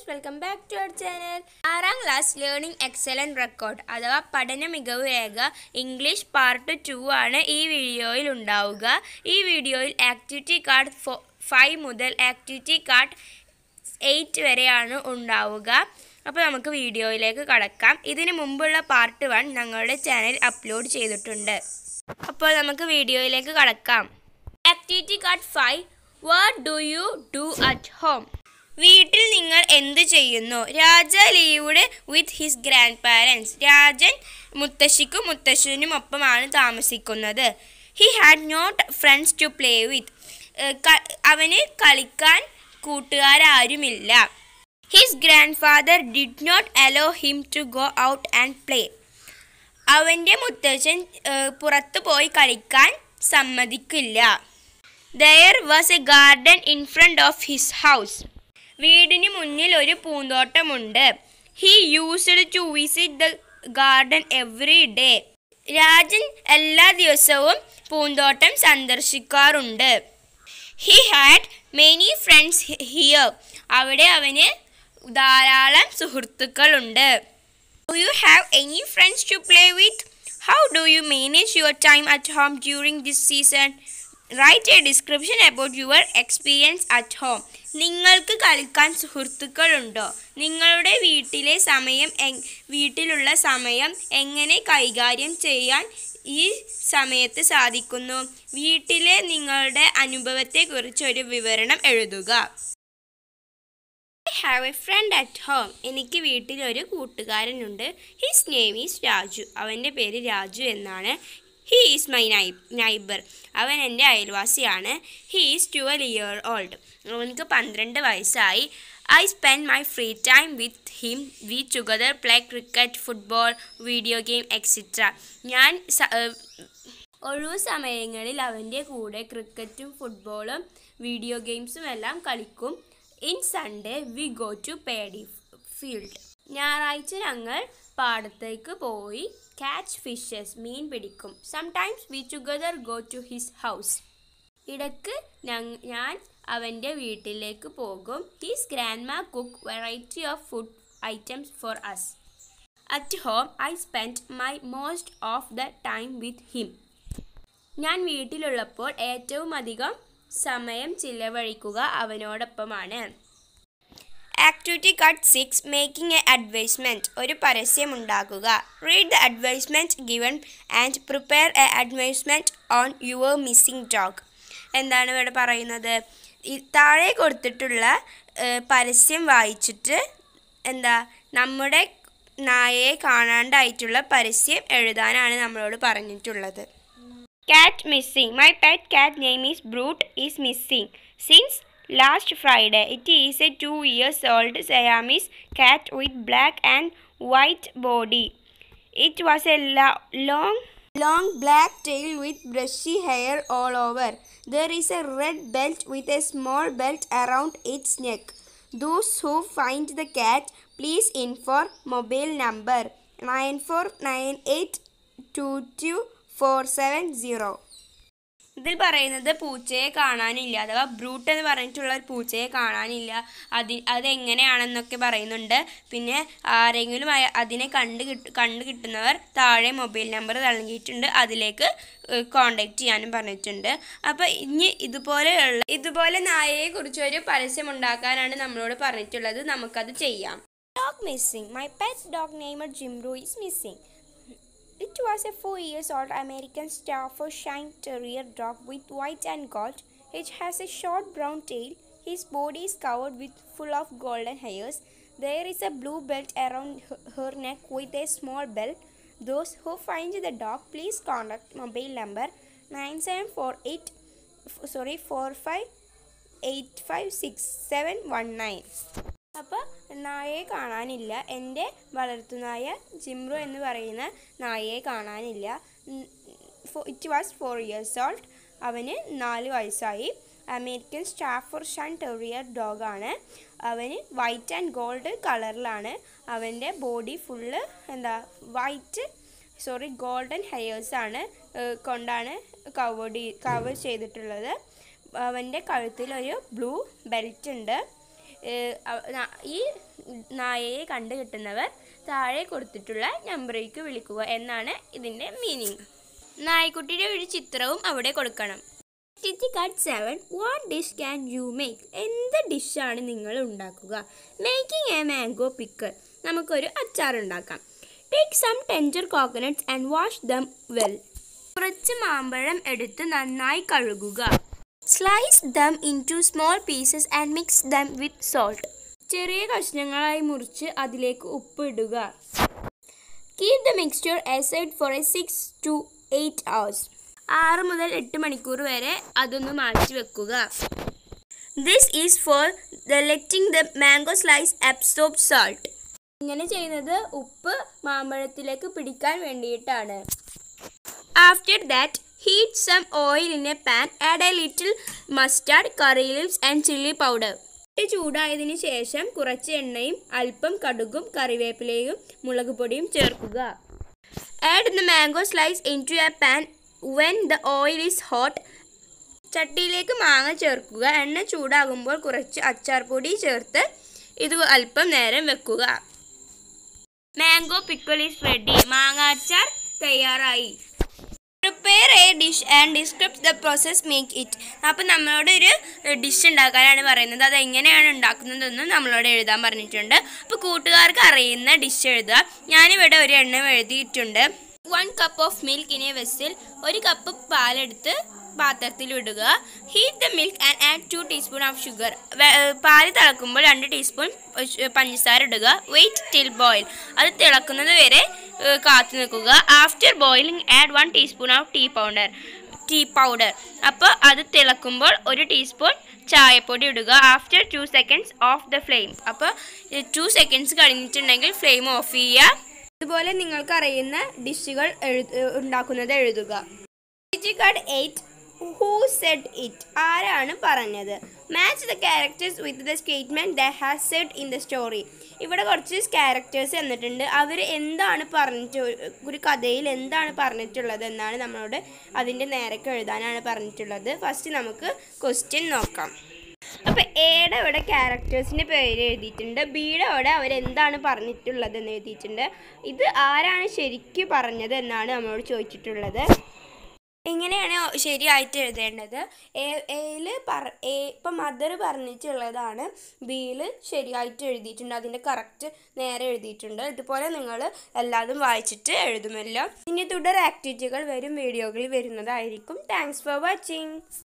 Friends welcome back to our channel ആറാം class learning excellent record അഥവാ പഠന മികവ് രേഖ ഇംഗ്ലീഷ് പാർട്ട് ടു ആണ് ഈ വീഡിയോയിൽ ഉണ്ടാവുക ഈ വീഡിയോയിൽ ആക്ടിവിറ്റി കാർഡ് ഫൈവ് മുതൽ ആക്ടിവിറ്റി കാർഡ് എയ്റ്റ് വരെയാണ് ഉണ്ടാവുക അപ്പോൾ നമുക്ക് വീഡിയോയിലേക്ക് കടക്കാം ഇതിന് മുമ്പുള്ള പാർട്ട് വൺ ഞങ്ങളുടെ ചാനൽ അപ്ലോഡ് ചെയ്തിട്ടുണ്ട് അപ്പോൾ നമുക്ക് വീഡിയോയിലേക്ക് കടക്കാം activity card five what do you do at home വീട്ടിൽ നിങ്ങൾ എന്ത് ചെയ്യുന്നു Raja lived with his grandparents Rajan മുത്തശ്ശിക്കും മുത്തശ്ശനും ഒപ്പമാണ് താമസിക്കുന്നത് he had not friends to play with അവന് കളിക്കാൻ കൂട്ടുകാരാരുമില്ല his grandfather did not allow him to go out and play അവൻ്റെ മുത്തച്ഛൻ പുറത്തു പോയി കളിക്കാൻ സമ്മതിക്കില്ല there was a garden in front of his house വീടിന് മുന്നിൽ ഒരു പൂന്തോട്ടമുണ്ട് he used to visit the garden every day Rajan എല്ലാ ദിവസവും പൂന്തോട്ടം സന്ദർശിക്കാറുണ്ട് he had many friends here അവിടെ അവന് ധാരാളം സുഹൃത്തുക്കളുണ്ട് do you have any friends to play with how do you manage your time at home during this season write a description about your experience at home നിങ്ങൾക്ക് കളിക്കാൻ സുഹൃത്തുക്കളുണ്ടോ നിങ്ങളുടെ വീട്ടിലെ സമയം വീട്ടിലുള്ള സമയം എങ്ങനെ കൈകാര്യം ചെയ്യാൻ ഈ സമയത്ത് സാധിക്കുന്നു വീട്ടിലെ നിങ്ങളുടെ അനുഭവത്തെക്കുറിച്ച് ഒരു വിവരണം എഴുതുക I have a friend at home എനിക്ക് വീട്ടിലൊരു കൂട്ടുകാരനുണ്ട് ഹിസ് നെയിം ഈസ് രാജു അവൻ്റെ പേര് രാജു എന്നാണ് he is my neigh neighbour അവൻ എൻ്റെ അയൽവാസിയാണ് he is twelve year old അവനക്ക് പന്ത്രണ്ട് വയസ്സായി I spend my free time with him we together play cricket football video game etcetera ഞാൻ ഒഴിവ് സമയങ്ങളിൽ അവൻ്റെ കൂടെ ക്രിക്കറ്റും ഫുട്ബോളും വീഡിയോ ഗെയിംസും എല്ലാം കളിക്കും in Sunday we go to paddy field ഞായറാഴ്ച ഞങ്ങൾ പാടത്തേക്ക് പോയി ക്യാച്ച് ഫിഷസ് മീൻ പിടിക്കും sometimes we together go to his house ഇടയ്ക്ക് ഞാൻ അവൻ്റെ വീട്ടിലേക്ക് പോകും his grandma cook variety of food items for us at home I spend my most of the time with him ഞാൻ വീട്ടിലുള്ളപ്പോൾ ഏറ്റവും അധികം സമയം ചിലവഴിക്കുക അവനോടൊപ്പമാണ് activity card six making a advertisement ഒരു പരസ്യം ഉണ്ടാക്കുക read the അഡ്വൈസ്മെൻറ്റ് given and prepare a advertisement on your missing dog എന്താണ് ഇവിടെ പറയുന്നത് താഴെ കൊടുത്തിട്ടുള്ള പരസ്യം വായിച്ചിട്ട് എന്താ നമ്മുടെ നായയെ കാണാണ്ടായിട്ടുള്ള പരസ്യം എഴുതാനാണ് നമ്മളോട് പറഞ്ഞിട്ടുള്ളത് cat missing. My pet cat name is Brute is missing. Since Last Friday, it is a two years old Siamese cat with black and white body. It was a lo long long black tail with brushy hair all over. There is a red belt with a small belt around its neck. Those who find the cat, please inform mobile number 949822470. ഇതിൽ പറയുന്നത് പൂച്ചയെ കാണാനില്ല അഥവാ brute എന്ന് പറഞ്ഞിട്ടുള്ള ഒരു പൂച്ചയെ കാണാനില്ല അതി അതെങ്ങനെയാണെന്നൊക്കെ പറയുന്നുണ്ട് പിന്നെ ആരെങ്കിലും അതിനെ കണ്ട് കിട്ട് കണ്ടു കിട്ടുന്നവർ താഴെ മൊബൈൽ നമ്പർ നൽകിയിട്ടുണ്ട് അതിലേക്ക് കോണ്ടാക്റ്റ് ചെയ്യാനും പറഞ്ഞിട്ടുണ്ട് അപ്പോൾ ഇനി ഇതുപോലെയുള്ള ഇതുപോലെ നായയെക്കുറിച്ച് ഒരു പരസ്യമുണ്ടാക്കാനാണ് നമ്മളോട് പറഞ്ഞിട്ടുള്ളത് നമുക്കത് ചെയ്യാം dog missing my pet dog named Jimru is missing It was a four years old American Staffordshire Terrier dog with white and gold. It has a short brown tail. His body is covered with full of golden hairs. There is a blue belt around her neck with a small bell. Those who find the dog, please contact mobile number 9748 sorry 45856719. അപ്പോൾ നായയെ കാണാനില്ല എൻ്റെ വളർത്തുനായ ജിംറു എന്ന് പറയുന്ന നായയെ കാണാനില്ല it was four years old അവന് നാല് വയസ്സായി അമേരിക്കൻ സ്റ്റാഫർ ഷാൻ ടെറിയർ ഡോഗാണ് അവന് വൈറ്റ് ആൻഡ് ഗോൾഡ് കളറിലാണ് അവൻ്റെ ബോഡി ഫുള്ള് എന്താ വൈറ്റ് സോറി ഗോൾഡൻ ഹെയേഴ്സാണ് കൊണ്ടാണ് കവർ ചെയ്തിട്ടുള്ളത് അവൻ്റെ കഴുത്തിൽ ഒരു ബ്ലൂ ബെൽറ്റ് ഉണ്ട് ഈ നായയെ കണ്ടു കിട്ടുന്നവർ താഴെ കൊടുത്തിട്ടുള്ള നമ്പറിലേക്ക് വിളിക്കുക എന്നാണ് ഇതിൻ്റെ മീനിങ് നായ്ക്കുട്ടിയുടെ ഒരു ചിത്രവും അവിടെ കൊടുക്കണം സ്റ്റിച്ച് card seven what dish can you make എന്ത് ഡിഷാണ് നിങ്ങൾ ഉണ്ടാക്കുക മേക്കിംഗ് എ മാംഗോ പിക്കർ നമുക്കൊരു അച്ചാർ ഉണ്ടാക്കാം take some tender coconuts and wash them well കുറച്ച് മാമ്പഴം എടുത്ത് നന്നായി കഴുകുക slice them into small pieces and mix them with salt ചെറിയ കഷ്ണങ്ങളായി മുറിച്ച് അതിലേക്ക് ഉപ്പ് ഇടുക keep the mixture aside for a six to eight hours ആറ് മുതൽ എട്ട് മണിക്കൂർ വരെ അതൊന്ന് മാറ്റി വെക്കുക this is for the letting the mango slice absorb salt ഇങ്ങനെ ചെയ്യുന്നത് ഉപ്പ് മാമ്പഴത്തിലേക്ക് പിടിക്കാൻ വേണ്ടിയിട്ടാണ് after that heat some oil in a pan, add a little mustard, curry leaves and chili powder. ഇട്ട് ചൂടായതിനു ശേഷം കുറച്ച് എണ്ണയും അല്പം കടുകും കറിവേപ്പിലയും മുളക് പൊടിയും ചേർക്കുക add the mango slice into a pan when the oil is hot ചട്ടിയിലേക്ക് മാങ്ങ ചേർക്കുക എണ്ണ ചൂടാകുമ്പോൾ കുറച്ച് അച്ചാർ പൊടി ചേർത്ത് ഇത് അല്പം നേരം വെക്കുക മാംഗോ പിക്കിൾ ഈസ് റെഡി മാങ്ങാച്ചാർ തയ്യാറായി prepare a dish and describe the process make it അപ്പോൾ നമ്മളോട് ഒരു ഡിഷ് ഉണ്ടാക്കാനാണ് പറയുന്നത് അത് എങ്ങനെയാണ് ഉണ്ടാക്കുന്നതെന്ന് നമ്മളോട് എഴുതാൻ പറഞ്ഞിട്ടുണ്ട് അപ്പോൾ കൂട്ടുകാർക്ക് അറിയുന്ന ഡിഷ് എഴുതുക ഞാനിവിടെ ഒരു എണ്ണം എഴുതിയിട്ടുണ്ട് one cup of milk in a vessel ഒരു കപ്പ് പാലെടുത്ത് പാത്രത്തിൽ ഇടുക heat the milk and add two teaspoon of sugar പാല് തിളക്കുമ്പോൾ രണ്ട് ടീസ്പൂൺ പഞ്ചസാര ഇടുക വെയിറ്റ് ടിൽ ബോയിൽ അത് തിളക്കുന്നത് വരെ കാത്തു നിൽക്കുക after boiling add one teaspoon of tea powder tea powder അപ്പോൾ അത് തിളക്കുമ്പോൾ ഒരു ടീസ്പൂൺ ചായപ്പൊടി ഇടുക after two seconds off the flame അപ്പോൾ ടു സെക്കൻഡ്സ് കഴിഞ്ഞിട്ടുണ്ടെങ്കിൽ ഫ്ലെയിം ഓഫ് ചെയ്യുക ഇതുപോലെ നിങ്ങൾക്കറിയുന്ന ഡിഷുകൾ എഴുതു ഉണ്ടാക്കുന്നത് എഴുതുക card eight who said it ആരാണ് പറഞ്ഞത് match the characters with the statement the has said in the story ഇവിടെ കുറച്ച് ക്യാരക്ടേഴ്സ് എന്നിട്ടുണ്ട് അവർ എന്താണ് പറഞ്ഞിട്ട് ഒരു കഥയിൽ എന്താണ് പറഞ്ഞിട്ടുള്ളത് എന്നാണ് നമ്മളോട് അതിൻ്റെ നേരൊക്കെ എഴുതാനാണ് പറഞ്ഞിട്ടുള്ളത് ഫസ്റ്റ് നമുക്ക് ക്വസ്റ്റ്യൻ നോക്കാം അപ്പോൾ എയുടെ അവിടെ ക്യാരക്ടേഴ്സിൻ്റെ പേര് എഴുതിയിട്ടുണ്ട് ബിയുടെ അവിടെ അവരെന്താണ് പറഞ്ഞിട്ടുള്ളത് എന്ന് എഴുതിയിട്ടുണ്ട് ഇത് ആരാണ് ശരിക്കും പറഞ്ഞത് എന്നാണ് നമ്മളോട് ചോദിച്ചിട്ടുള്ളത് ഇങ്ങനെയാണ് ശരിയായിട്ട് എഴുതേണ്ടത് എയിൽ പറ ഇപ്പം മദർ പറഞ്ഞിട്ടുള്ളതാണ് ബിയിൽ ശരിയായിട്ട് എഴുതിയിട്ടുണ്ട് അതിൻ്റെ കറക്റ്റ് നേരെ എഴുതിയിട്ടുണ്ട് ഇതുപോലെ നിങ്ങൾ എല്ലാതും വായിച്ചിട്ട് എഴുതുമല്ലോ ഇനി തുടർ ആക്ടിവിറ്റികൾ വരും വീഡിയോകളിൽ വരുന്നതായിരിക്കും താങ്ക്സ് ഫോർ വാച്ചിങ്